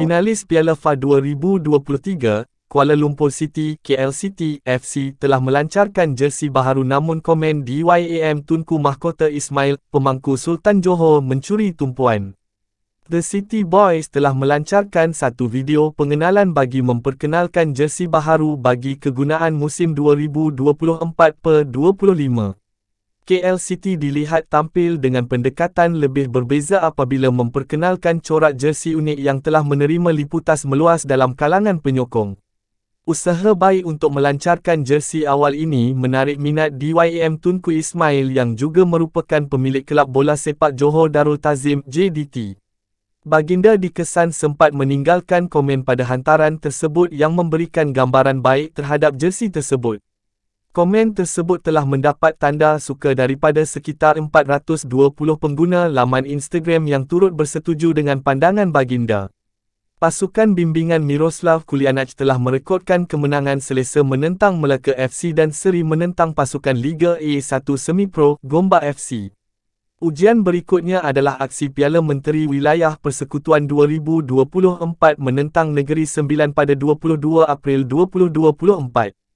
Finalis Piala FA 2023, Kuala Lumpur City, KL City, FC telah melancarkan jersi baharu namun komen DYAM Tunku Mahkota Ismail, pemangku Sultan Johor mencuri tumpuan. The City Boys telah melancarkan satu video pengenalan bagi memperkenalkan jersi baharu bagi kegunaan musim 2024-25. KL City dilihat tampil dengan pendekatan lebih berbeza apabila memperkenalkan corak jersey unik yang telah menerima liputas meluas dalam kalangan penyokong. Usaha baik untuk melancarkan jersey awal ini menarik minat DYM Tunku Ismail yang juga merupakan pemilik kelab bola sepak Johor Darul Tazim JDT. Baginda dikesan sempat meninggalkan komen pada hantaran tersebut yang memberikan gambaran baik terhadap jersey tersebut. Komen tersebut telah mendapat tanda suka daripada sekitar 420 pengguna laman Instagram yang turut bersetuju dengan pandangan baginda. Pasukan bimbingan Miroslav Kulianac telah merekodkan kemenangan selesa menentang Melaka FC dan seri menentang pasukan Liga A1 Semi Pro Gombak FC. Ujian berikutnya adalah aksi Piala Menteri Wilayah Persekutuan 2024 menentang Negeri Sembilan pada 22 April 2024.